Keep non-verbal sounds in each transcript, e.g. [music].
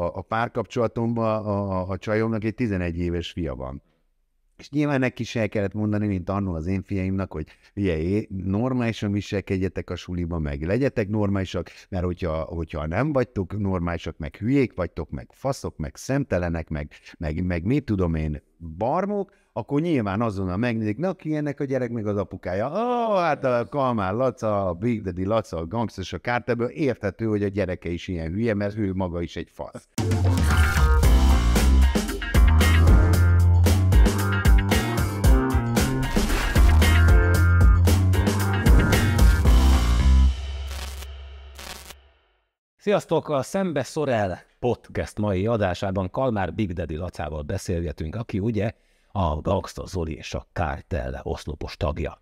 a, párkapcsolatomban a, a, a csajomnak egy 11 éves fia van. És nyilván neki is el kellett mondani, mint annó az én fiaimnak, hogy ugye, normálisan viselkedjetek a suliba, meg legyetek normálisak, mert hogyha, hogyha nem vagytok normálisak, meg hülyék vagytok, meg faszok, meg szemtelenek, meg, meg, meg mit tudom én, barmok, akkor nyilván azonnal megnézik, na ki ennek a gyerek meg az apukája. Ó, oh, hát a Kalmán Laca, a Big Daddy Laca, a gangsters, a Kárteből érthető, hogy a gyereke is ilyen hülye, mert ő maga is egy fasz. Sziasztok! A Szembe Szorel podcast mai adásában Kalmár Big Daddy Lacával beszélgetünk, aki ugye a Baxta Zoli és a Kártel oszlopos tagja.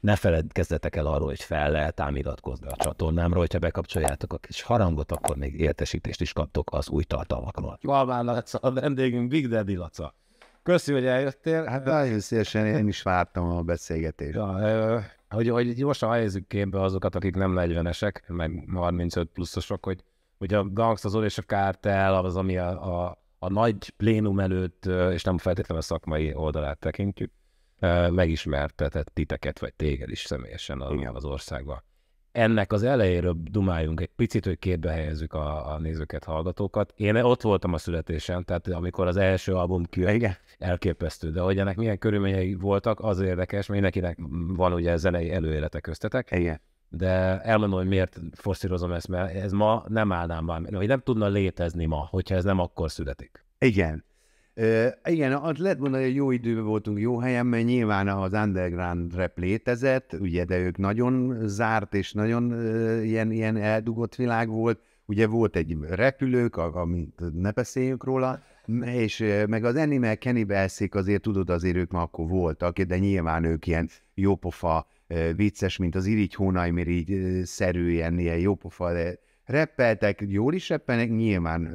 Ne feledkezzetek el arról, hogy fel lehet ám a csatornámról, hogyha bekapcsoljátok a kis harangot, akkor még értesítést is kaptok az új tartalmakról. Kalmár Laca, a vendégünk Big Daddy Laca. Köszi, hogy eljöttél. Hát nagyon szívesen én is vártam a beszélgetést. Ja, hogy, hogy gyorsan helyezzük képbe azokat, akik nem 40-esek, meg 35 pluszosok, hogy hogy a Gangsta Zoli és a Kártel az, ami a, a, a nagy plénum előtt, és nem feltétlenül a szakmai oldalát tekintjük, megismertetett titeket, vagy téged is személyesen az, az országban. Ennek az elejéről dumáljunk egy picit, hogy képbe helyezzük a, a nézőket, hallgatókat. Én ott voltam a születésen, tehát amikor az első album kijön, elképesztő, de hogy ennek milyen körülményei voltak, az érdekes, mindenkinek van ugye zenei előélete köztetek. Igen de elmondom, hogy miért forszírozom ezt, mert ez ma nem állnám már, vagy nem tudna létezni ma, hogyha ez nem akkor születik. Igen. Uh, igen, azt lehet mondani, hogy jó időben voltunk jó helyen, mert nyilván az underground rap létezett, ugye, de ők nagyon zárt és nagyon uh, ilyen, ilyen eldugott világ volt. Ugye volt egy repülők, amit ne beszéljünk róla, és uh, meg az Animal Kenny ék azért, tudod, azért ők már akkor voltak, de nyilván ők ilyen jópofa, vicces, mint az irigy hónajmér így szerűen, ilyen jópofa, de reppeltek, jól is reppelnek, nyilván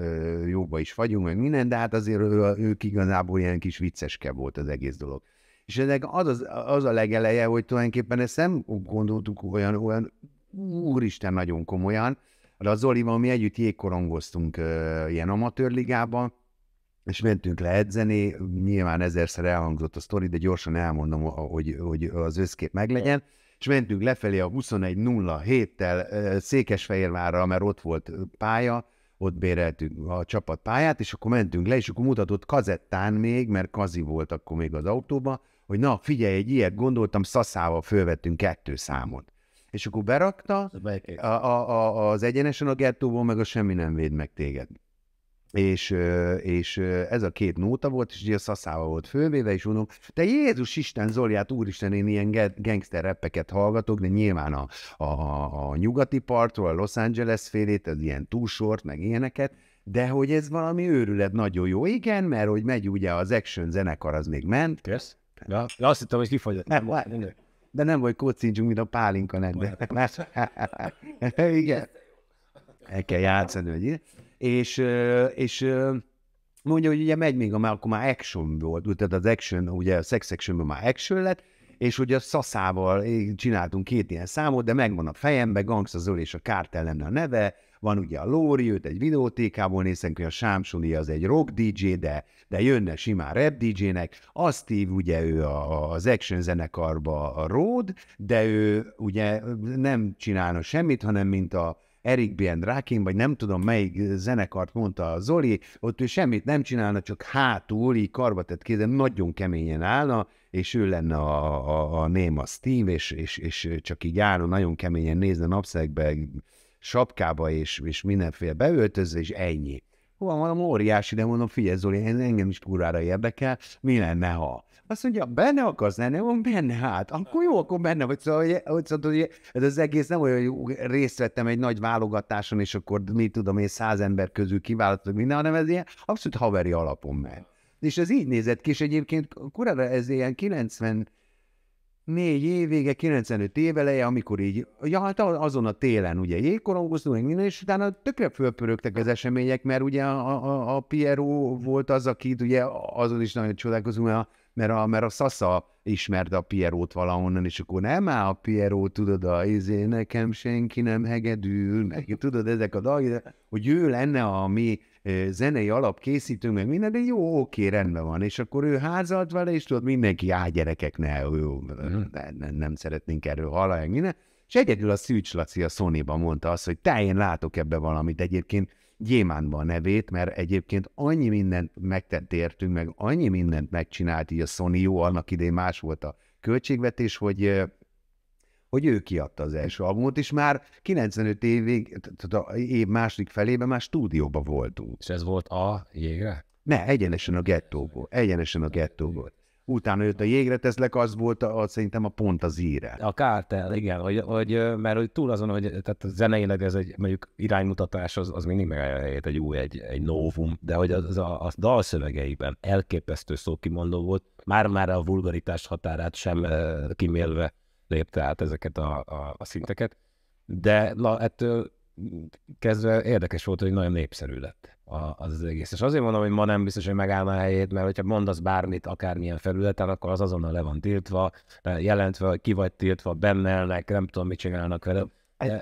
jóba is vagyunk, meg minden, de hát azért ők igazából ilyen kis vicceske volt az egész dolog. És ennek az, az, az a legeleje, hogy tulajdonképpen ezt nem gondoltuk olyan, olyan úristen nagyon komolyan, de az Zolival mi együtt jégkorongoztunk ilyen amatőrligában, és mentünk le edzeni, nyilván ezerszer elhangzott a sztori, de gyorsan elmondom, hogy, hogy az összkép meglegyen, és mentünk lefelé a 21.07-tel Székesfehérvárra, mert ott volt pálya, ott béreltünk a csapat pályát, és akkor mentünk le, és akkor mutatott kazettán még, mert kazi volt akkor még az autóba, hogy na figyelj, egy ilyet gondoltam, szaszával fölvettünk kettő számot. És akkor berakta a, a, a, az egyenesen a gettóból, meg a semmi nem véd meg téged és, és ez a két nóta volt, és ugye a szaszával volt fölvéve, és mondom, te Jézus Isten, Zoliát, úristen, én ilyen gangster rappeket hallgatok, de nyilván a, a, a nyugati partról, a Los Angeles félét, az ilyen túlsort, meg ilyeneket, de hogy ez valami őrület nagyon jó. Igen, mert hogy megy ugye az action zenekar, az még ment. Kösz. Ja, de azt hittem, hogy kifogyott. Nem, nem, de nem vagy kocincsunk, mint a pálinka, nem. De. Igen. El kell játszani, hogy és, és mondja, hogy ugye megy még, mert akkor már action volt, tehát az action, ugye a sex actionből már action lett, és ugye a szaszával csináltunk két ilyen számot, de megvan a fejembe, Gangsta Zoli és a Kártel lenne a neve, van ugye a Lóri, őt egy videótékából nézünk, hogy a Sámsoni az egy rock DJ, de, de jönne simán rap DJ-nek, a Steve ugye ő a, az action zenekarba a Road, de ő ugye nem csinálna semmit, hanem mint a Eric Bien Rákin, vagy nem tudom melyik zenekart mondta a Zoli, ott ő semmit nem csinálna, csak hátul, így karbatett kézen, nagyon keményen állna, és ő lenne a, a, a néma Steve, és, és, és csak így állna, nagyon keményen nézne napszegbe, sapkába, és, és mindenféle beöltözve, és ennyi van valami óriási, de mondom, figyelj Zoli, engem is kurvára érdekel, mi lenne, ha? Azt mondja, benne akarsz lenni? van benne, hát, akkor jó, akkor benne vagy. Szóval, hogy, hogy, szóval, hogy ez az egész nem olyan, hogy részt vettem egy nagy válogatáson, és akkor mi tudom én száz ember közül kiválasztok minden, hanem ez ilyen abszolút haveri alapon ment. És ez így nézett ki, és egyébként kurára ez ilyen 90 négy év vége, 95 év eleje, amikor így, ja, hát azon a télen ugye jégkorongoztunk, meg minden, és utána tökre fölpörögtek az események, mert ugye a, a, a Piero volt az, akit ugye azon is nagyon csodálkozunk, mert a, mert a, mert a Sasza ismerte a Pierrot valahonnan, és akkor nem áll a Pieró, tudod, a izé, nekem senki nem hegedül, meg tudod, ezek a dalok, hogy ő lenne a mi zenei alap készítünk, meg minden, de jó, oké, rendben van. És akkor ő házalt vele, és tudod, mindenki, á, gyerekek, ne, jó, mhm. ne, ne, nem szeretnénk erről hallani, minden. És egyedül a Szűcs Laci a sony mondta azt, hogy te, én látok ebbe valamit egyébként, gyémántba a nevét, mert egyébként annyi mindent megtett értünk, meg annyi mindent megcsinált így a Sony, jó, annak idén más volt a költségvetés, hogy hogy ő kiadta az első albumot, és már 95 évig, év második felében már stúdióban voltunk. És ez volt a jégre? Ne, egyenesen a gettóból. Egyenesen a gettóból. Utána jött a jégre teszlek, az volt a, az, szerintem a pont az íre. A kártel, igen, hogy, hogy mert hogy túl azon, hogy tehát zeneileg ez egy mondjuk iránymutatás, az, az mindig megállja egy új, egy, egy novum, de hogy az, az a, a dalszövegeiben elképesztő szókimondó volt, már-már a vulgaritás határát sem kimélve lépte át ezeket a, a, a szinteket, de na, ettől kezdve érdekes volt, hogy nagyon népszerű lett az, az egész. És azért mondom, hogy ma nem biztos, hogy megállna a helyét, mert hogyha mondasz bármit akármilyen felületen, akkor az azonnal le van tiltva, jelentve, hogy ki vagy tiltva, bennelnek, nem tudom, mit csinálnak vele.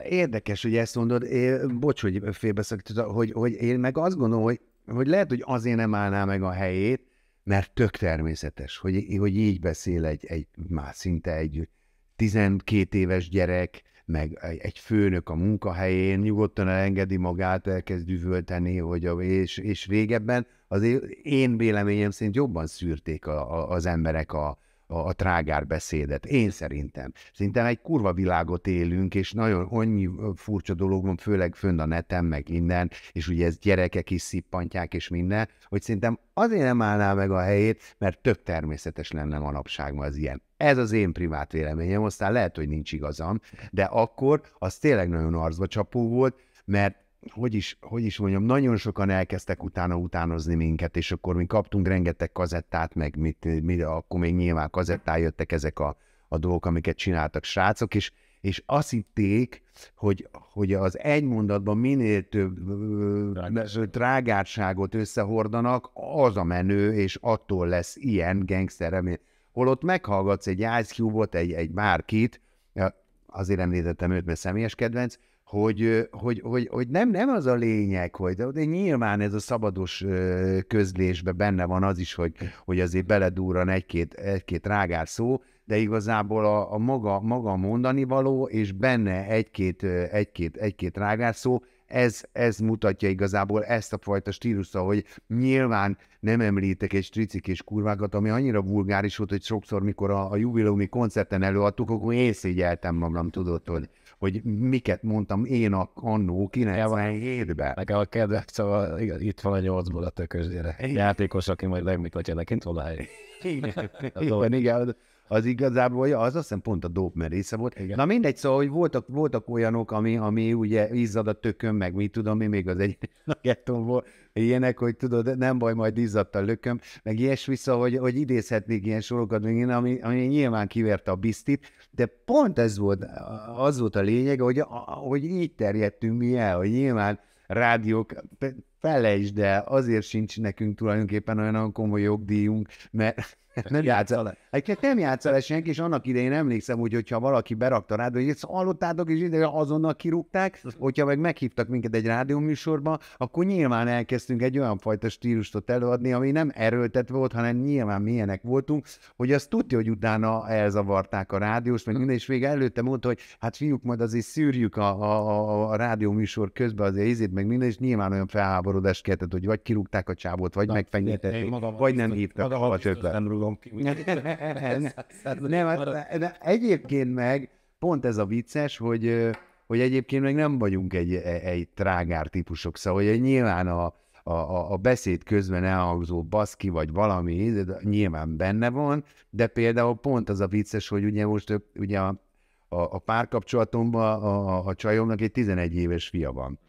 Érdekes, hogy ezt mondod, én, bocs, hogy félbeszakítod, hogy, hogy én meg azt gondolom, hogy, hogy lehet, hogy azért nem állná meg a helyét, mert tök természetes, hogy, hogy így beszél egy, egy más szinte együtt. 12 éves gyerek, meg egy főnök a munkahelyén nyugodtan elengedi magát, elkezd üvölteni, hogy a, és, és régebben az én véleményem szerint jobban szűrték a, a, az emberek a, a, a trágár beszédet. Én szerintem. Szerintem egy kurva világot élünk, és nagyon annyi furcsa dolog van, főleg fönn a neten, meg minden és ugye ez gyerekek is szippantják, és minden, hogy szerintem azért nem állná meg a helyét, mert több természetes lenne manapság az ilyen. Ez az én privát véleményem, aztán lehet, hogy nincs igazam, de akkor az tényleg nagyon arcba csapó volt, mert hogy is, hogy is mondjam, nagyon sokan elkezdtek utána utánozni minket, és akkor mi kaptunk rengeteg kazettát, meg mit, mit akkor még nyilván kazettá jöttek ezek a, a dolgok, amiket csináltak srácok, és, és azt hitték, hogy, hogy az egy mondatban minél több Trágárság. trágárságot összehordanak, az a menő, és attól lesz ilyen gangster, holott meghallgatsz egy Ice Cube-ot, egy, egy bárkit, azért említettem őt, mert személyes kedvenc, hogy, hogy, hogy, hogy nem, nem az a lényeg, hogy de nyilván ez a szabados közlésben benne van az is, hogy, hm. hogy azért beledúran egy-két, egy-két rágár szó, de igazából a, a maga, maga mondani való, és benne egy-két, egy-két, egy-két rágár szó, ez, ez mutatja igazából ezt a fajta stílusra, hogy nyilván nem említek egy stricik és kurvákat, ami annyira vulgáris volt, hogy sokszor, mikor a, a jubileumi koncerten előadtuk, akkor én szégyeltem magam, tudod, hogy hogy miket mondtam én a annó 97-ben. Nekem a kedvenc, szóval igen, itt van a nyolcból a tökös gyerek. Játékos, aki majd megmutatja nekint hol [laughs] hát, szóval- Igen, igen, igen az igazából az azt hiszem pont a dope merésze volt. Igen. Na mindegy, szóval, hogy voltak, voltak olyanok, ami, ami ugye izzad a tökön, meg mi tudom, mi még az egy volt, ilyenek, hogy tudod, nem baj, majd izzadt a lököm, meg ilyes vissza, szóval, hogy, hogy idézhetnék ilyen sorokat, ami, ami nyilván kiverte a bisztit, de pont ez volt, az volt a lényeg, hogy, hogy így terjedtünk mi el, hogy nyilván rádiók, felejtsd el, azért sincs nekünk tulajdonképpen olyan komoly jogdíjunk, mert Hát nem játsz el. Nem játsz el senki, és annak idején emlékszem, hogy hogyha valaki berakta rád, hogy ezt hallottátok, és ide azonnal kirúgták, hogyha meg meghívtak minket egy rádióműsorba, akkor nyilván elkezdtünk egy olyan fajta stílusot előadni, ami nem erőltetve volt, hanem nyilván milyenek voltunk, hogy azt tudja, hogy utána elzavarták a rádióst, meg minden, és még előtte mondta, hogy hát fiúk, majd azért szűrjük a, a, a, a rádióműsor közben az ízét, meg minden, és nyilván olyan felháborodás keltett, hogy vagy kirúgták a csábot, vagy megfenyítették, vagy nem hívtak. Magam a vágom ki. ne, ne, nem, nem, egyébként meg pont ez a vicces, hogy hogy egyébként meg nem vagyunk egy, e, egy trágár típusok, szóval hogy nyilván a, a, a beszéd közben elhangzó baszki vagy valami, de nyilván benne van, de például pont az a vicces, hogy ugye most ugye a, a, a párkapcsolatomban a, a, a csajomnak egy 11 éves fia van.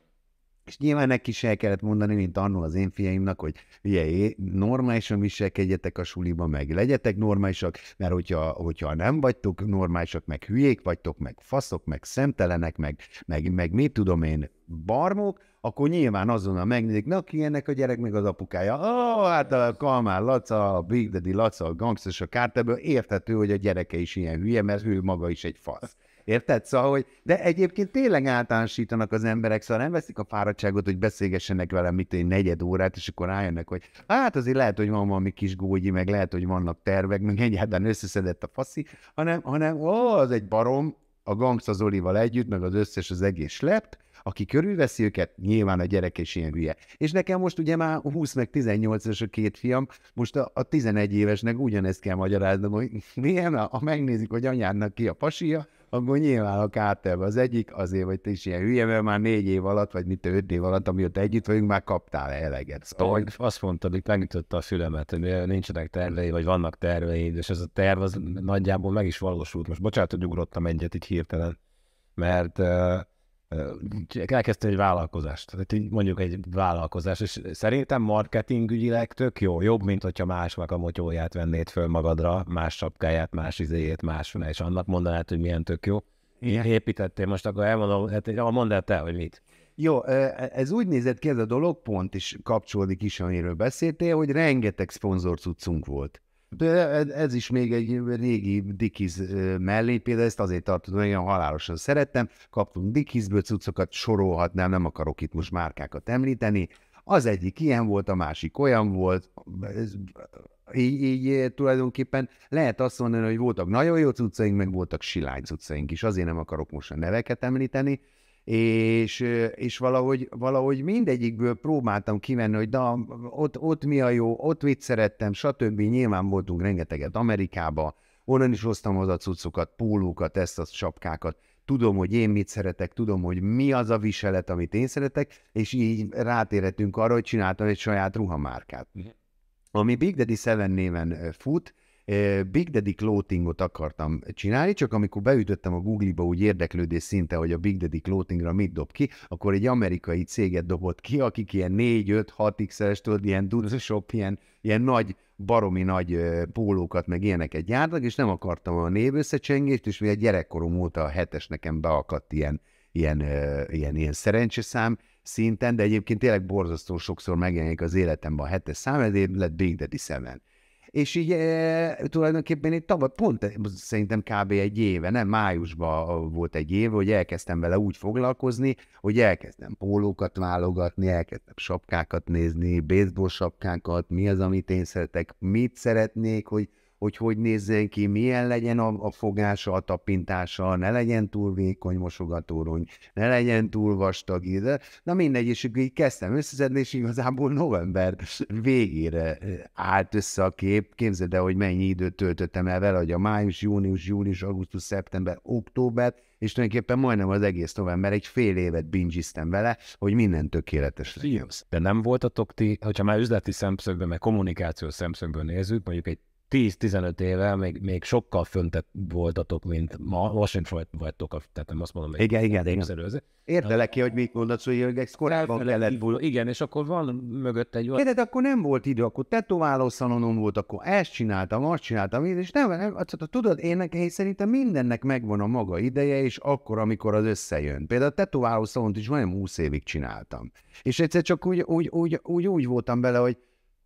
És nyilván neki is el kellett mondani, mint annól az én fiaimnak, hogy jé, normálisan viselkedjetek a suliba, meg legyetek normálisak, mert hogyha, hogyha nem vagytok normálisak, meg hülyék vagytok, meg faszok, meg szemtelenek, meg, meg, meg mit tudom én, barmok, akkor nyilván azonnal megnézik, na ki ennek a gyerek meg az apukája. Ó, oh, hát a Kalmán Laca, a Big Daddy Laca, a gangsters, a Kárteből érthető, hogy a gyereke is ilyen hülye, mert ő maga is egy fasz. Érted? Szóval, hogy, de egyébként tényleg általánosítanak az emberek, szóval nem veszik a fáradtságot, hogy beszélgessenek velem mit egy negyed órát, és akkor rájönnek, hogy hát azért lehet, hogy van valami kis gógyi, meg lehet, hogy vannak tervek, meg egyáltalán összeszedett a faszi, hanem, hanem ó, az egy barom, a Gangsta Zolival együtt, meg az összes az egész lept, aki körülveszi őket, nyilván a gyerek is ilyen hülye. És nekem most ugye már 20 meg 18 es a két fiam, most a, a 11 évesnek ugyanezt kell magyaráznom, hogy milyen, a, a megnézik, hogy anyádnak ki a pasia, akkor nyilván a kátelbe az egyik, azért, hogy te is ilyen hülye, mert már négy év alatt, vagy mit öt év alatt, amióta együtt vagyunk, már kaptál eleget. Szóval... Azt mondta, hogy megütötte a fülemet, hogy nincsenek tervei, vagy vannak tervei, és ez a terv az nagyjából meg is valósult. Most bocsánat, hogy ugrottam egyet így hirtelen, mert elkezdte egy vállalkozást, tehát mondjuk egy vállalkozás, és szerintem marketingügyileg tök jó, jobb, mint hogyha másnak a motyóját vennéd föl magadra, más sapkáját, más izéjét, más, és annak mondanád, hogy milyen tök jó. Igen. építettél, most akkor elmondom, hát ah, mondd el te, hogy mit. Jó, ez úgy nézett ki ez a dolog, pont is kapcsolódik is, amiről beszéltél, hogy rengeteg szponzor cuccunk volt. Ez is még egy régi Dickies mellé, például ezt azért tartottam, hogy olyan halálosan szerettem, kaptunk Dickiesből cuccokat, sorolhatnám, nem akarok itt most márkákat említeni, az egyik ilyen volt, a másik olyan volt, ez, így, így tulajdonképpen lehet azt mondani, hogy voltak nagyon jó cuccaink, meg voltak silány cuccaink is, azért nem akarok most a neveket említeni, és, és valahogy, valahogy mindegyikből próbáltam kivenni, hogy na, ott, ott mi a jó, ott mit szerettem, stb. Nyilván voltunk rengeteget Amerikába, onnan is hoztam haza cuccokat, pólókat, ezt a sapkákat, tudom, hogy én mit szeretek, tudom, hogy mi az a viselet, amit én szeretek, és így rátérhetünk arra, hogy csináltam egy saját ruhamárkát. Mhm. Ami Big Daddy Seven néven fut, Big Daddy Clothingot akartam csinálni, csak amikor beütöttem a Google-ba úgy érdeklődés szinte, hogy a Big Daddy Clothingra mit dob ki, akkor egy amerikai céget dobott ki, akik ilyen 4-5-6 x tudod, ilyen ducosok, ilyen, ilyen nagy, baromi nagy pólókat, meg ilyeneket gyártak, és nem akartam a név összecsengést, és mivel gyerekkorom óta a hetes nekem beakadt ilyen, ilyen, ilyen, ilyen szerencsészám, szinten, de egyébként tényleg borzasztó sokszor megjelenik az életemben a hetes szám, ezért lett Big Daddy Seven és így e, tulajdonképpen itt tavaly, pont eh, szerintem kb. egy éve, nem, májusban volt egy év, hogy elkezdtem vele úgy foglalkozni, hogy elkezdtem pólókat válogatni, elkezdtem sapkákat nézni, baseball sapkákat, mi az, amit én szeretek, mit szeretnék, hogy hogy hogy nézzen ki, milyen legyen a, a fogása, a tapintása, ne legyen túl vékony mosogatórony, ne legyen túl vastag, de, na mindegy, és így kezdtem összeszedni, és igazából november végére állt össze a kép, képzeld el, hogy mennyi időt töltöttem el vele, hogy a május, június, július, augusztus, szeptember, október, és tulajdonképpen majdnem az egész november, egy fél évet bingiztem vele, hogy minden tökéletes legyen. De nem voltatok ti, hogyha már üzleti szemszögben, meg kommunikációs szemszögből nézzük, mondjuk egy 10-15 éve még, még sokkal föntebb voltatok, mint ma. Washington vagytok, tehát nem azt mondom, hogy igen, igen, igen. Értelek ki, hogy mit mondasz, hogy Jörgex korábban kellett volna. Igen, és akkor van mögött egy olyan... De akkor nem volt idő, akkor tetováló szalonom volt, akkor ezt csináltam, azt csináltam, és nem, nem tudod, én, nekem szerintem mindennek megvan a maga ideje, és akkor, amikor az összejön. Például a tetováló szalont is majdnem 20 évig csináltam. És egyszer csak úgy, úgy, úgy, úgy, úgy voltam bele, hogy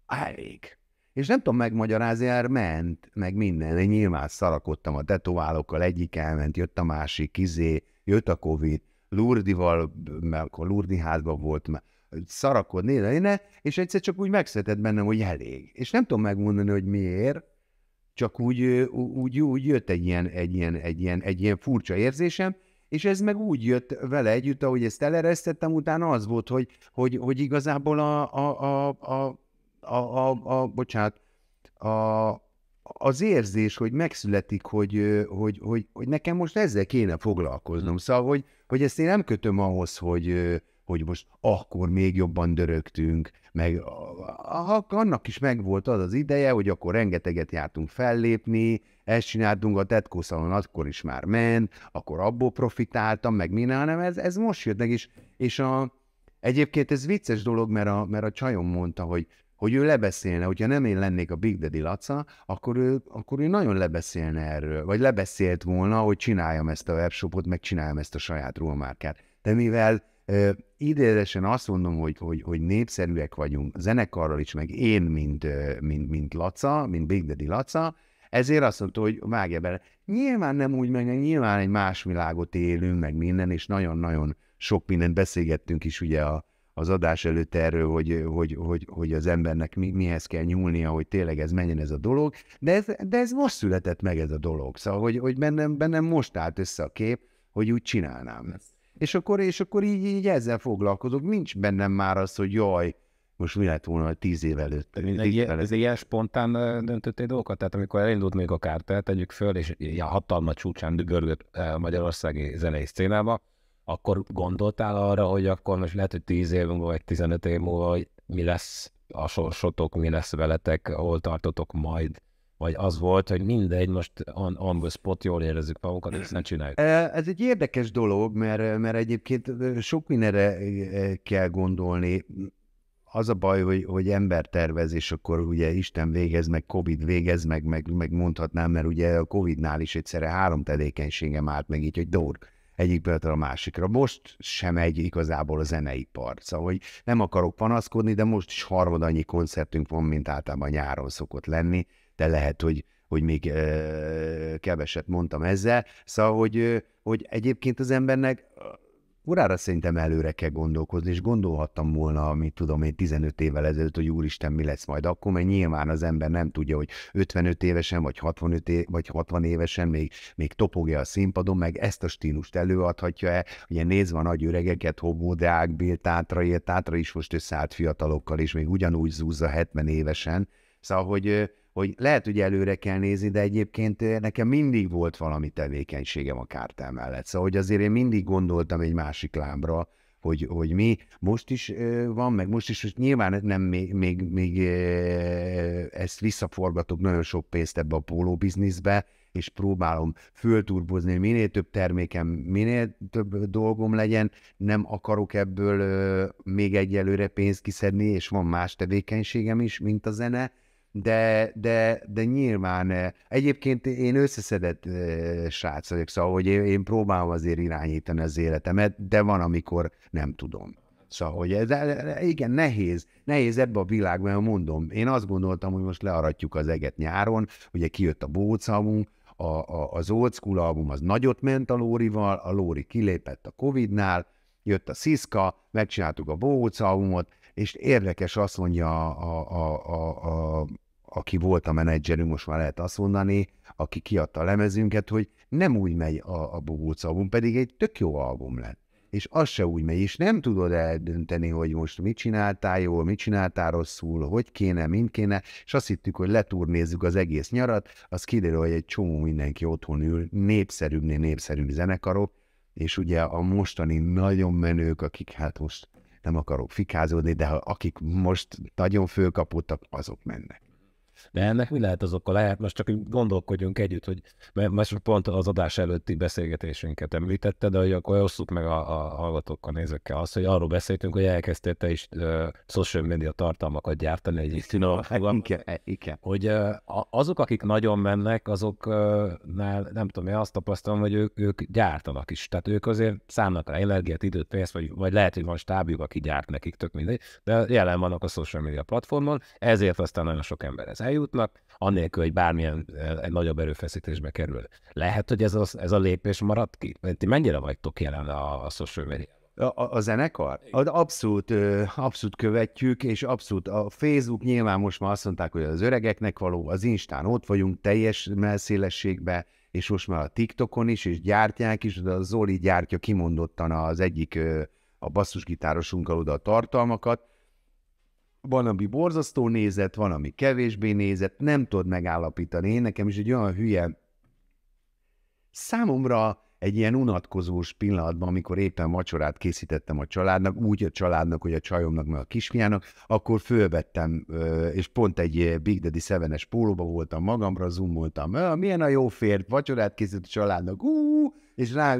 elég és nem tudom megmagyarázni, mert ment, meg minden. Én nyilván szarakodtam a tetoválókkal, egyik elment, jött a másik, kizé, jött a Covid, Lurdival, mert akkor Lurdi házban volt, mert szarakodni, én, és egyszer csak úgy megszetett bennem, hogy elég. És nem tudom megmondani, hogy miért, csak úgy, úgy, úgy jött egy ilyen, egy, ilyen, egy, ilyen, egy ilyen furcsa érzésem, és ez meg úgy jött vele együtt, ahogy ezt eleresztettem, utána az volt, hogy, hogy, hogy igazából a, a, a, a a, a, a bocsánat, a, az érzés, hogy megszületik, hogy, hogy, hogy, hogy nekem most ezzel kéne foglalkoznom. Szóval, hogy, hogy ezt én nem kötöm ahhoz, hogy, hogy most akkor még jobban dörögtünk, meg annak is megvolt az az ideje, hogy akkor rengeteget jártunk fellépni, ezt csináltunk a Tetkó szalon, akkor is már ment, akkor abból profitáltam, meg minden, hanem ez, ez most jött meg, is, és a, egyébként ez vicces dolog, mert a, mert a csajom mondta, hogy hogy ő lebeszélne, hogyha nem én lennék a Big Daddy Laca, akkor ő, akkor ő nagyon lebeszélne erről, vagy lebeszélt volna, hogy csináljam ezt a webshopot, meg csináljam ezt a saját ruhamárkát. De mivel ö, idézesen azt mondom, hogy, hogy, hogy népszerűek vagyunk, zenekarral is, meg én, mint, mint, mint Laca, mint Big Daddy Laca, ezért azt mondta, hogy vágja bele. Nyilván nem úgy meg, nyilván egy más világot élünk, meg minden, és nagyon-nagyon sok mindent beszélgettünk is ugye a, az adás előtt erről, hogy, hogy, hogy, hogy az embernek mi, mihez kell nyúlnia, hogy tényleg ez menjen ez a dolog, de ez, de ez most született meg ez a dolog, szóval, hogy, hogy bennem, bennem most állt össze a kép, hogy úgy csinálnám. És akkor, és akkor így, így ezzel foglalkozok, nincs bennem már az, hogy jaj, most mi lett volna tíz év előtt. Ez ilyen spontán döntöttél dolgokat? Tehát amikor elindult még a kártel, tegyük föl, és a hatalma csúcsán dübörgött magyarországi zenei szcénába, akkor gondoltál arra, hogy akkor most lehet, hogy 10 év múlva, vagy 15 év múlva, hogy mi lesz a sorsotok, mi lesz veletek, hol tartotok majd? Vagy az volt, hogy mindegy, most on, on the spot jól érezzük magunkat, ezt nem csináljuk. E, ez egy érdekes dolog, mert, mert egyébként sok mindenre e, kell gondolni. Az a baj, hogy, hogy ember tervez, és akkor ugye Isten végez, meg Covid végez, meg, meg, meg mondhatnám, mert ugye a Covidnál is egyszerre három tevékenységem állt meg így, hogy dor egyik például a másikra. Most sem egy igazából a part. szóval hogy nem akarok panaszkodni, de most is harmad annyi koncertünk van, mint általában nyáron szokott lenni, de lehet, hogy, hogy még ö, keveset mondtam ezzel. Szóval, hogy, ö, hogy egyébként az embernek Urára szerintem előre kell gondolkozni, és gondolhattam volna, amit tudom én, 15 évvel ezelőtt, hogy úristen, mi lesz majd akkor, mert nyilván az ember nem tudja, hogy 55 évesen, vagy 65 év, vagy 60 évesen még, még topogja a színpadon, meg ezt a stílust előadhatja-e. Ugye nézve a nagy öregeket, Hobó Deák, Bill Tátra, Tátra is most összeállt fiatalokkal, és még ugyanúgy zúzza 70 évesen. Szóval, hogy hogy lehet, hogy előre kell nézni, de egyébként eh, nekem mindig volt valami tevékenységem a kártel mellett. Szóval, hogy azért én mindig gondoltam egy másik lábra, hogy, hogy mi most is eh, van, meg most is, hogy nyilván nem még, még, még eh, ezt visszaforgatok nagyon sok pénzt ebbe a póló bizniszbe, és próbálom fölturbozni, minél több termékem, minél több dolgom legyen, nem akarok ebből még egyelőre pénzt kiszedni, és van más tevékenységem is, mint a zene, de, de, de nyilván eh, egyébként én összeszedett eh, srác vagyok, szóval hogy én, próbálom azért irányítani az életemet, de van, amikor nem tudom. Szóval, hogy ez, eh, igen, nehéz, nehéz ebbe a világban, mert mondom, én azt gondoltam, hogy most learatjuk az eget nyáron, ugye kijött a bócalmunk, a, a, az old school album az nagyot ment a Lórival, a Lóri kilépett a Covid-nál, jött a Sziszka, megcsináltuk a Bóc albumot, és érdekes azt mondja a, a, a, a, aki volt a menedzserünk, most már lehet azt mondani, aki kiadta a lemezünket, hogy nem úgy megy a, a Bogóc album, pedig egy tök jó album lett. És az se úgy megy, és nem tudod eldönteni, hogy most mit csináltál jól, mit csináltál rosszul, hogy kéne, mint kéne, és azt hittük, hogy leturnézzük az egész nyarat, az kiderül, hogy egy csomó mindenki otthon ül, népszerűbbnél népszerűbb zenekarok, és ugye a mostani nagyon menők, akik hát most nem akarok fikázódni, de akik most nagyon fölkapottak, azok mennek. De ennek mi lehet az oka? Lehet, most csak gondolkodjunk együtt, hogy mert most pont az adás előtti beszélgetésünket említetted, de hogy akkor osszuk meg a, a hallgatókkal, nézőkkel azt, hogy arról beszéltünk, hogy elkezdtél te is uh, social media tartalmakat gyártani egy [laughs] e, Igen, Hogy uh, azok, akik nagyon mennek, azoknál uh, nem tudom, én azt tapasztalom, hogy ők, ők gyártanak is. Tehát ők azért számnak rá energiát, időt, pénzt, vagy, vagy lehet, hogy van stábjuk, aki gyárt nekik, tök mindegy, de jelen vannak a social media platformon, ezért aztán nagyon sok ember ez eljutnak, annélkül, hogy bármilyen e, egy nagyobb erőfeszítésbe kerül. Lehet, hogy ez a, ez a lépés maradt ki? Ti mennyire vagytok jelen a, a social media? A, a zenekar? Abszolút, abszolút követjük, és abszolút a Facebook nyilván most már azt mondták, hogy az öregeknek való, az Instán ott vagyunk teljes melszélességben, és most már a TikTokon is, és gyártják is, de a Zoli gyártja kimondottan az egyik a basszusgitárosunkkal oda a tartalmakat, van, ami borzasztó nézet, van, ami kevésbé nézet, nem tudod megállapítani. Én nekem is egy olyan hülye, számomra egy ilyen unatkozós pillanatban, amikor éppen vacsorát készítettem a családnak, úgy a családnak, hogy a csajomnak, meg a kisfiának, akkor fölvettem, és pont egy Big Daddy 7 pólóba voltam magamra, zoomoltam, milyen a jó férj, vacsorát készített a családnak, ú, és rá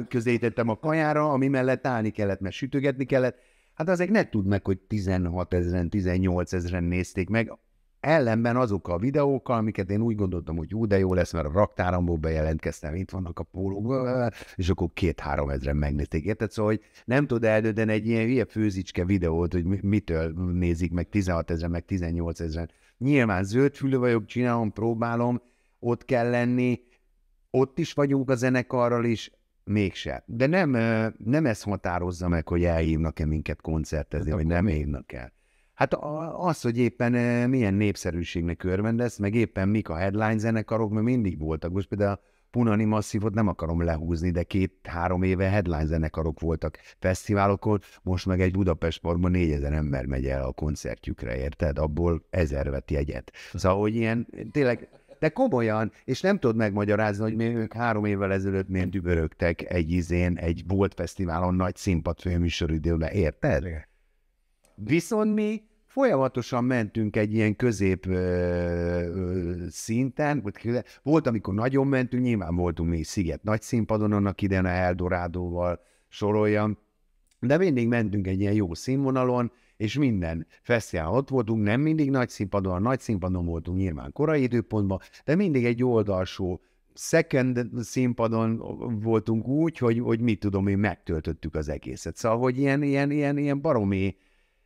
a kajára, ami mellett állni kellett, mert sütögetni kellett, Hát azért ne tudd meg, hogy 16 ezeren, 18 ezeren nézték meg, ellenben azok a videókkal, amiket én úgy gondoltam, hogy jó, de jó lesz, mert a raktáramból bejelentkeztem, itt vannak a pólók, és akkor két-három ezeren megnézték. Érted? Szóval, hogy nem tud eldönteni egy ilyen hülye főzicske videót, hogy mitől nézik meg 16 ezeren, meg 18 ezeren. Nyilván zöldfülő vagyok, csinálom, próbálom, ott kell lenni, ott is vagyunk a zenekarral is, mégse. De nem, nem ez határozza meg, hogy elhívnak-e minket koncertezni, hát vagy nem hívnak el. Hát az, hogy éppen milyen népszerűségnek örvendesz, meg éppen mik a headline zenekarok, mert mindig voltak. Most például a Punani Masszívot nem akarom lehúzni, de két-három éve headline zenekarok voltak fesztiválokon, most meg egy Budapest parkban négyezer ember megy el a koncertjükre, érted? Abból ezer veti egyet. Szóval, hogy ilyen, tényleg de komolyan, és nem tudod megmagyarázni, hogy mi ők három évvel ezelőtt miért dübörögtek egy izén, egy volt Fesztiválon nagy színpad főműsoridőbe, érted? Igen. Viszont mi folyamatosan mentünk egy ilyen közép ö, ö, szinten, volt, amikor nagyon mentünk, nyilván voltunk mi Sziget nagy színpadon, annak idején a Eldorádóval soroljam, de mindig mentünk egy ilyen jó színvonalon, és minden fesztivál ott voltunk, nem mindig nagy színpadon, nagy színpadon voltunk nyilván korai időpontban, de mindig egy oldalsó second színpadon voltunk úgy, hogy, hogy mit tudom én, megtöltöttük az egészet. Szóval, hogy ilyen, ilyen, ilyen, ilyen baromi,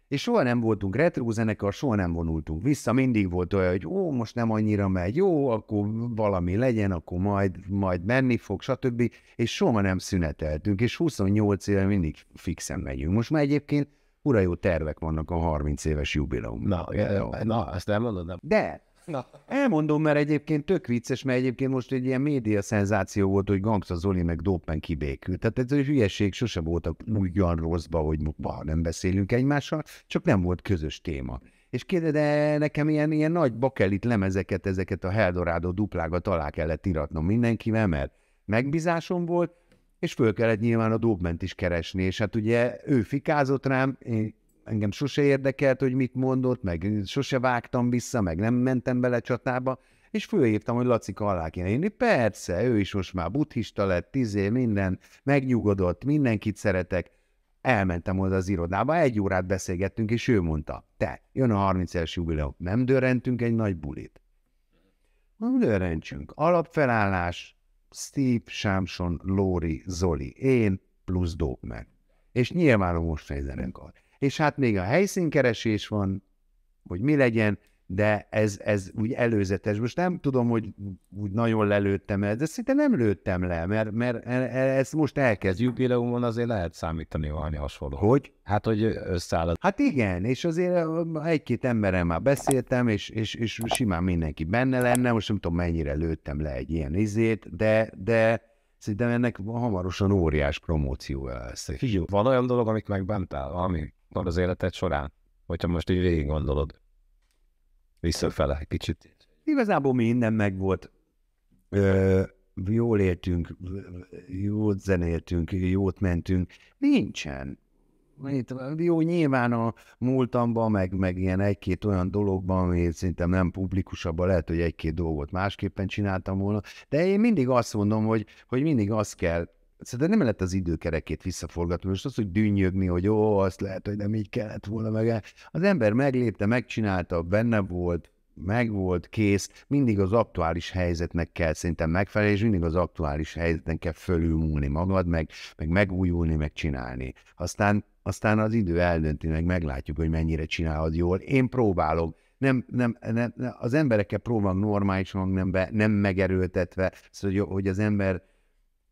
és soha nem voltunk retrozenekar, soha nem vonultunk vissza, mindig volt olyan, hogy ó, most nem annyira megy, jó, akkor valami legyen, akkor majd, majd menni fog, stb. És soha nem szüneteltünk, és 28 éve mindig fixen megyünk. Most már egyébként ura jó tervek vannak a 30 éves jubileum. Na, jó. na, azt elmondod, nem? De, Na. Elmondom, mert egyébként tök vicces, mert egyébként most egy ilyen média szenzáció volt, hogy Gangsta Zoli meg Dopen kibékült. Tehát ez egy hülyeség sose volt ugyan rosszba, hogy bah, nem beszélünk egymással, csak nem volt közös téma. És kérde, de nekem ilyen, ilyen nagy bakelit lemezeket, ezeket a Heldorado duplákat alá kellett iratnom mindenkivel, mert megbízásom volt, és föl kellett nyilván a Dobment is keresni, és hát ugye ő fikázott rám, én, engem sose érdekelt, hogy mit mondott, meg sose vágtam vissza, meg nem mentem bele csatába, és fölhívtam, hogy Laci alá kéne írni. Persze, ő is most már buddhista lett, tizé, minden, megnyugodott, mindenkit szeretek. Elmentem oda az irodába, egy órát beszélgettünk, és ő mondta, te, jön a 30 es jubileum, nem dörrentünk egy nagy bulit. Nem dörrentsünk. Alapfelállás, Steve, Sámson, Lori, Zoli, én, plusz Dóbmer. És nyilván a mostani zenekar. És hát még a helyszínkeresés van, hogy mi legyen, de ez, ez úgy előzetes. Most nem tudom, hogy úgy nagyon lelőttem el, de szinte nem lőttem le, mert, mert ezt most elkezdjük. Jubileumon azért lehet számítani valami hasonló. Hogy? Hát, hogy összeáll. Hát igen, és azért egy-két emberrel már beszéltem, és, és, és simán mindenki benne lenne, most nem tudom mennyire lőttem le egy ilyen izét, de, de szerintem ennek hamarosan óriás promóciója lesz. Figyelj, van olyan dolog, amit megbántál, ami van az életed során, hogyha most így végig gondolod visszafele egy kicsit. Igazából mi minden megvolt. Ö, jól éltünk, jót zenéltünk, jót mentünk. Nincsen. Itt, jó, nyilván a múltamban, meg, meg ilyen egy-két olyan dologban, ami szerintem nem publikusabban, lehet, hogy egy-két dolgot másképpen csináltam volna, de én mindig azt mondom, hogy, hogy mindig azt kell szerintem nem lehet az időkerekét visszaforgatni, most az, hogy dünnyögni, hogy ó, azt lehet, hogy nem így kellett volna meg. Az ember meglépte, megcsinálta, benne volt, meg volt, kész, mindig az aktuális helyzetnek kell szerintem megfelelni, és mindig az aktuális helyzetnek kell fölülmúlni magad, meg, meg megújulni, meg csinálni. Aztán, aztán az idő eldönti, meg meglátjuk, hogy mennyire csinálod jól. Én próbálom, nem, nem, nem, az emberekkel próbálom normális hangnembe, nem megerőltetve, szóval, hogy, hogy az ember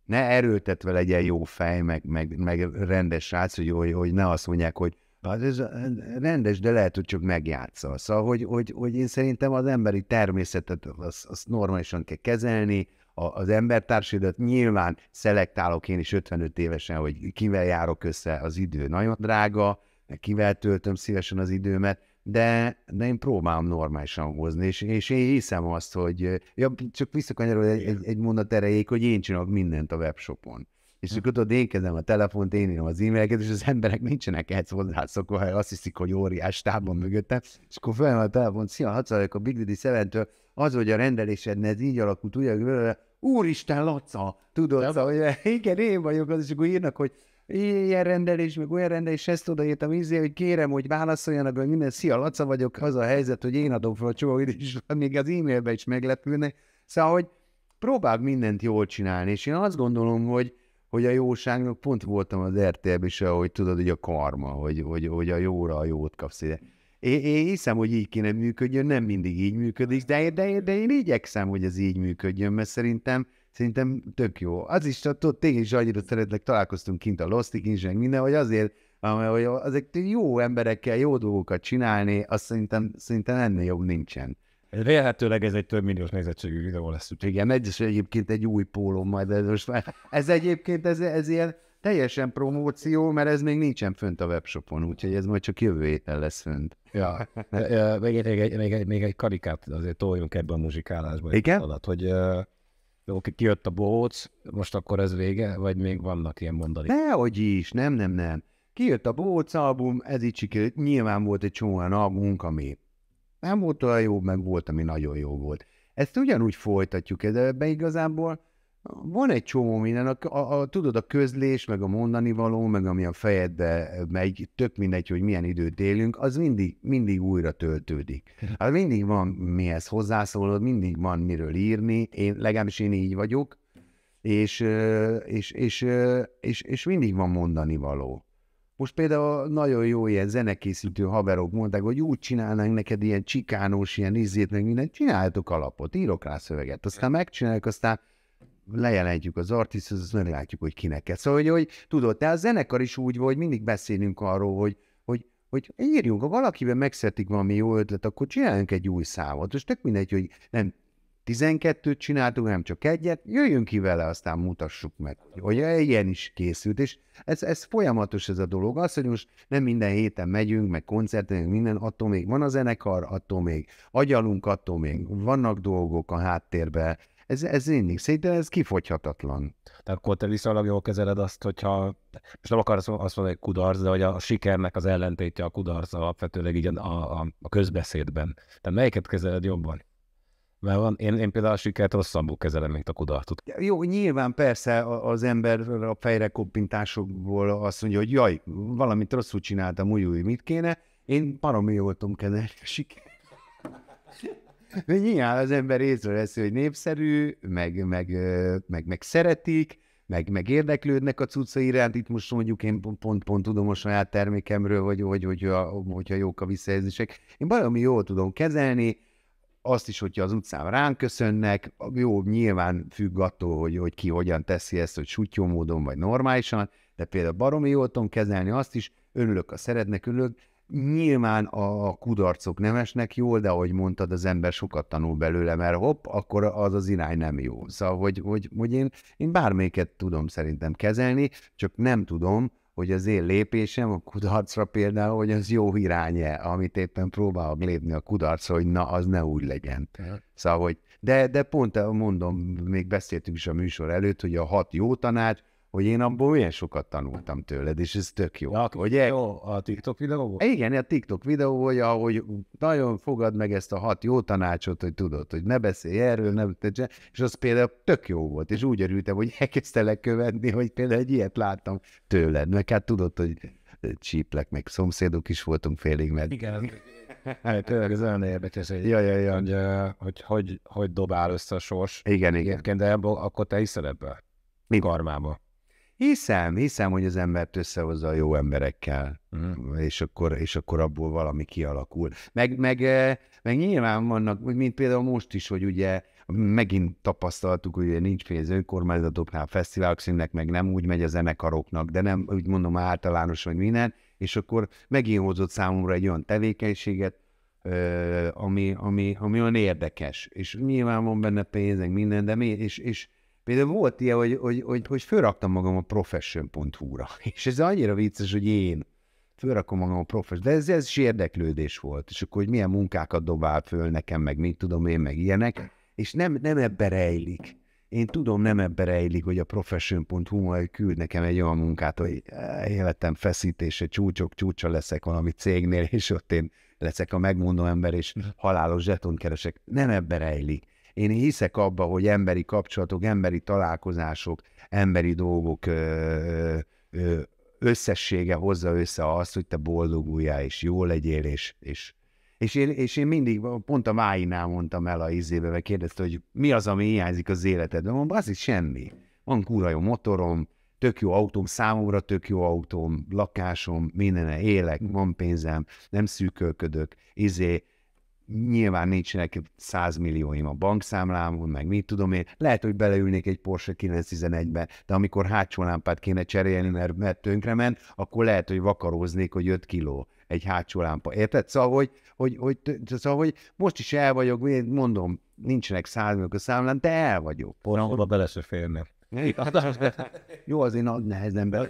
ne erőltetve legyen jó fej, meg, meg, meg rendes srác, hogy, hogy, hogy ne azt mondják, hogy az hát ez rendes, de lehet, hogy csak megjátsza. Szóval, hogy, hogy, hogy én szerintem az emberi természetet azt, az normálisan kell kezelni, az embertársadat nyilván szelektálok én is 55 évesen, hogy kivel járok össze az idő nagyon drága, meg kivel töltöm szívesen az időmet, de, de én próbálom normálisan hozni, és, és én hiszem azt, hogy ja, csak visszakanyarod egy, egy, egy mondat erejéig, hogy én csinálok mindent a webshopon. És hm. akkor tudod, én kezdem a telefont, én írom az e-maileket, és az emberek nincsenek ehhez hozzászokva, azt hiszik, hogy óriás tábban mögöttem, és akkor felem a telefon, szia, hadszaladok a Big Diddy Szeventől, az, hogy a rendelésed ez így alakult, ugye, úristen, Laca, tudod, szóval, hogy [laughs] igen, én vagyok az, és akkor írnak, hogy ilyen rendelés, meg olyan rendelés, ezt odaírtam izé, hogy kérem, hogy válaszoljanak, hogy minden, szia, Laca vagyok, az a helyzet, hogy én adom fel a csomagot, és még az e mailben is meglepülnek. Szóval, hogy próbáld mindent jól csinálni, és én azt gondolom, hogy, hogy a jóságnak pont voltam az rtl is, ahogy tudod, hogy a karma, hogy, hogy, hogy a jóra a jót kapsz ide. Én, én hiszem, hogy így kéne működjön, nem mindig így működik, de, de, de én igyekszem, hogy ez így működjön, mert szerintem Szerintem tök jó. Az is, tudod, tényleg is annyira szeretlek, találkoztunk kint a Lostig is, meg minden, hogy azért, hogy azok jó emberekkel jó dolgokat csinálni, azt szerintem, szerintem ennél jobb nincsen. Vélhetőleg ez egy több milliós nézettségű videó lesz. Igen, egy, és egyébként egy új pólom majd, ez most már, ez egyébként, ez, ez ilyen teljesen promóció, mert ez még nincsen fönt a webshopon, úgyhogy ez majd csak jövő héten lesz fönt. Ja, még, egy, még, egy, még egy karikát azért toljunk ebbe a muzsikálásba. Igen? Adat, hogy uh jó, kijött a bohóc, most akkor ez vége, vagy még vannak ilyen mondani? Nehogy is, nem, nem, nem. Kijött a bohóc album, ez így sikerült. Nyilván volt egy csomó olyan albumunk, ami nem volt olyan jó, meg volt, ami nagyon jó volt. Ezt ugyanúgy folytatjuk, de be igazából van egy csomó minden, a, a, a, tudod, a közlés, meg a mondani való, meg ami a fejedbe megy, tök mindegy, hogy milyen időt élünk, az mindig, mindig újra töltődik. [laughs] Hát mindig van mihez hozzászólod, mindig van miről írni, én, legalábbis én így vagyok, és, és, és, és, és mindig van mondani való. Most például nagyon jó ilyen zenekészítő haverok mondták, hogy úgy csinálnánk neked ilyen csikánós, ilyen izzét, meg mindent, csináljátok alapot, írok rá szöveget, aztán megcsináljuk, aztán lejelentjük az artist, azt meglátjuk, hogy kineket. Szóval, hogy, hogy tudod, te a zenekar is úgy hogy mindig beszélünk arról, hogy, hogy, hogy írjunk, ha valakiben megszertik valami jó ötlet, akkor csináljunk egy új számot. És tök mindegy, hogy nem 12-t csináltunk, nem csak egyet, jöjjünk ki vele, aztán mutassuk meg, hogy ilyen is készült, és ez, ez folyamatos ez a dolog. Az, hogy most nem minden héten megyünk, meg koncertenünk, minden, attól még van a zenekar, attól még agyalunk, attól még vannak dolgok a háttérben, ez, ez mindig de ez kifogyhatatlan. De akkor te viszonylag jól kezeled azt, hogyha, most nem akarsz azt mondani, hogy kudarc, de hogy a sikernek az ellentétje a kudarc alapvetőleg így a, a, a közbeszédben. Tehát melyiket kezeled jobban? Mert van, én, én például a sikert rosszabbul kezelem, mint a kudarcot. Jó, nyilván persze az ember a fejre koppintásokból azt mondja, hogy jaj, valamit rosszul csináltam, új, új, mit kéne. Én baromi jól tudom kezelni a sikert. Nyilván az ember észre lesz, hogy népszerű, meg, meg, meg, meg szeretik, meg, meg érdeklődnek a cucca iránt. Itt most mondjuk én pont, pont, pont tudom a saját termékemről, hogy, hogy, hogy, a, hogyha jók a visszajelzések. Én valami jól tudom kezelni, azt is, hogyha az utcán ránk köszönnek, jó, nyilván függ attól, hogy, hogy ki hogyan teszi ezt, hogy sutyó módon vagy normálisan, de például baromi jól tudom kezelni azt is, örülök, a szeretnek, örülök, Nyilván a kudarcok nem esnek jól, de ahogy mondtad, az ember sokat tanul belőle, mert hopp, akkor az az irány nem jó. Szóval, hogy, hogy, hogy én, én bármelyiket tudom szerintem kezelni, csak nem tudom, hogy az én lépésem a kudarcra például, hogy az jó iránye, amit éppen próbálok lépni a kudarcra, hogy na, az ne úgy legyen. Szóval, hogy de, de pont mondom, még beszéltünk is a műsor előtt, hogy a hat jó tanács, hogy én abból olyan sokat tanultam tőled, és ez tök jó. Ja, ugye? Jó, a TikTok videóból? Igen, a TikTok videó, hogy ahogy nagyon fogad meg ezt a hat jó tanácsot, hogy tudod, hogy ne beszélj erről, nem tetsz, és az például tök jó volt, és úgy örültem, hogy elkezdtelek követni, hogy például egy ilyet láttam tőled, mert hát tudod, hogy csíplek, meg szomszédok is voltunk félig mert Igen, Hát tényleg ez olyan érdekes, hogy, ja, ja, ja. Hogy, hogy, hogy, hogy dobál össze a sors. Igen, igen. De ebből, akkor te is szerepel. Mi? Karmába. Hiszem, hiszem, hogy az embert összehozza a jó emberekkel, mm. és, akkor, és akkor abból valami kialakul. Meg, meg, eh, meg nyilván vannak, mint például most is, hogy ugye megint tapasztaltuk, hogy ugye nincs pénz önkormányzatoknál, fesztiválok színnek, meg nem úgy megy a zenekaroknak, de nem, úgy mondom általános, hogy minden, és akkor megint hozott számomra egy olyan tevékenységet, eh, ami, ami, ami olyan érdekes, és nyilván van benne pénz, minden, de mi, és, és Például volt ilyen, hogy, hogy, hogy, hogy fölraktam magam a profession.hu-ra, [laughs] és ez annyira vicces, hogy én fölrakom magam a profession de ez, ez is érdeklődés volt, és akkor hogy milyen munkákat dobál föl nekem, meg mit tudom én, meg ilyenek, és nem, nem ebbe rejlik. Én tudom, nem ebbe rejlik, hogy a profession.hu majd küld nekem egy olyan munkát, hogy életem feszítése, csúcsok csúcsa leszek valami cégnél, [laughs] és ott én leszek a megmondó ember, és halálos zseton keresek. Nem ebbe rejlik én hiszek abba, hogy emberi kapcsolatok, emberi találkozások, emberi dolgok ö, ö, összessége hozza össze azt, hogy te boldoguljál, és jó legyél, és, és, és, én, és én mindig pont a máinál mondtam el a izébe, mert kérdezte, hogy mi az, ami hiányzik az életedben. Mondom, az is semmi. Van kúra jó motorom, tök jó autóm, számomra tök jó autóm, lakásom, minden élek, van pénzem, nem szűkölködök, izé, nyilván nincsenek 100 millióim a bankszámlámon, meg mit tudom én, lehet, hogy beleülnék egy Porsche 911-be, de amikor hátsó lámpát kéne cserélni, mert, mert ment, akkor lehet, hogy vakaróznék, hogy 5 kiló egy hátsó lámpa. Érted? Szóval, hogy, hogy, hogy, szóval, hogy most is el vagyok, mondom, nincsenek 100 milliók a számlán, de el vagyok. Na, oda szóval- bele se férnek. Jó, az én ad nehezen be.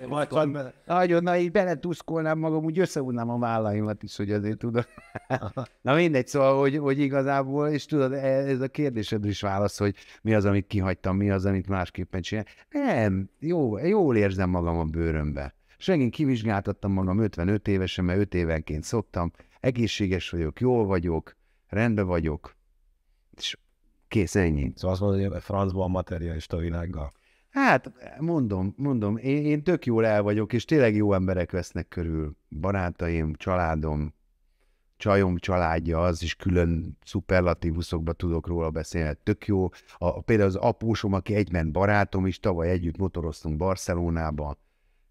nagyon, na így beletuszkolnám magam, úgy összeúnám a vállaimat is, hogy azért tudod. [laughs] na mindegy, szóval, hogy, hogy igazából, és tudod, e- ez a kérdésed is válasz, hogy mi az, amit kihagytam, mi az, amit másképpen csinálom. Nem, jó, jól érzem magam a bőrömbe. Senkin kivizsgáltattam magam 55 évesen, mert 5 évenként szoktam, egészséges vagyok, jól vagyok, rendben vagyok, és kész, ennyi. Szóval azt mondod, hogy francba a materialista világgal. Hát, mondom, mondom, én, én tök jól el vagyok, és tényleg jó emberek vesznek körül. Barátaim, családom, csajom családja, az is külön szuperlatívuszokba tudok róla beszélni, hát tök jó. A, például az apósom, aki egyben barátom is, tavaly együtt motoroztunk Barcelonába,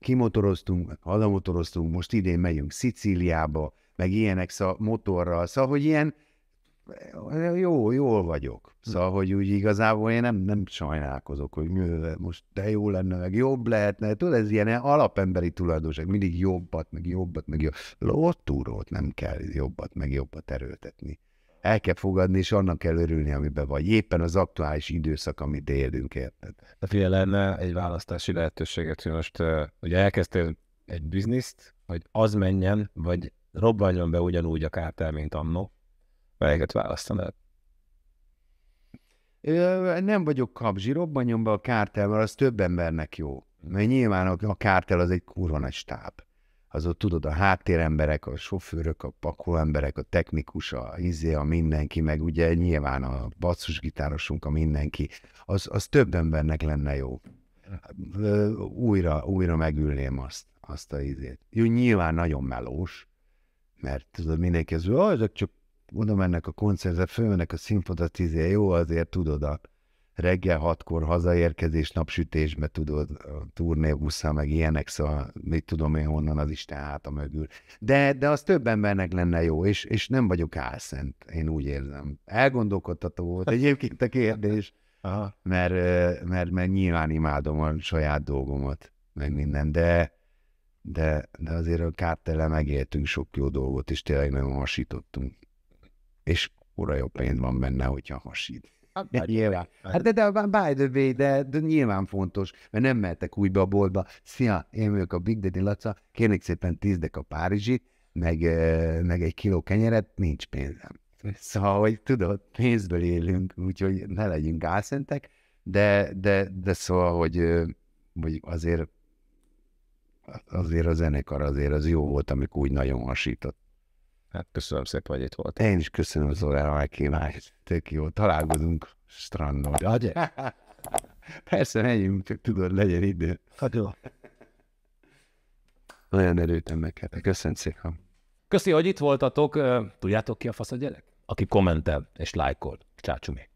kimotoroztunk, hazamotoroztunk, most idén megyünk Szicíliába, meg ilyenek, szóval motorral, szóval, hogy ilyen, jó, jól vagyok. Hm. Szóval, hogy úgy igazából én nem, nem sajnálkozok, hogy most de jó lenne, meg jobb lehetne. Tudod, ez ilyen alapemberi tulajdonság, mindig jobbat, meg jobbat, meg jobbat. Lótúrót nem kell jobbat, meg jobbat erőltetni. El kell fogadni, és annak kell örülni, amiben vagy. Éppen az aktuális időszak, amit élünk, érted? De fél lenne egy választási lehetőséget, hogy most ugye elkezdtél egy bizniszt, hogy az menjen, vagy robbanjon be ugyanúgy a kártel, mint annak, Melyiket választanád? Nem vagyok kapzsi, robbanjon be a kártel, mert az több embernek jó. Hm. Mert nyilván a kártel az egy kurva nagy stáb. Az ott tudod, a háttéremberek, a sofőrök, a pakolóemberek, a technikus, a izé, a mindenki, meg ugye nyilván a basszusgitárosunk, a mindenki. Az, az több embernek lenne jó. Újra, újra megülném azt, azt a izét. Jó, nyilván nagyon melós, mert tudod, mindenki az, hogy ezek csak oda mennek a koncertre, fölmennek a színpadra, tízé, jó, azért tudod, a reggel hatkor hazaérkezés, napsütésbe tudod, a turnébusszal, meg ilyenek, szóval mit tudom én honnan az Isten a mögül. De, de az több embernek lenne jó, és, és nem vagyok álszent, én úgy érzem. Elgondolkodtató volt egyébként a kérdés, [laughs] Aha. Mert, mert, mert nyilván imádom a saját dolgomat, meg minden, de, de, de azért a kártele megéltünk sok jó dolgot, és tényleg nagyon hasítottunk és ura jó pénz van benne, hogyha hasít. [laughs] Hát, de nyilván. Hát de, de by the way, de, de nyilván fontos, mert nem mehetek úgy be a boltba. Szia, én vagyok a Big Daddy Laca, kérnék szépen tízdek a Párizsit, meg, meg egy kiló kenyeret, nincs pénzem. Szóval, hogy tudod, pénzből élünk, úgyhogy ne legyünk álszentek, de, de, de szóval, hogy, hogy azért azért a zenekar azért az jó volt, amikor úgy nagyon hasított. Hát köszönöm szépen, hogy itt volt. Én is köszönöm az órára kívánc. Tök jó, találkozunk strandon. Adj? [laughs] Persze, menjünk, csak tudod, legyen idő. Hát, Olyan erőtem meg kell. köszönöm szépen. Köszi, hogy itt voltatok. Tudjátok ki a fasz a gyerek? Aki kommentel és lájkol. Csácsumé.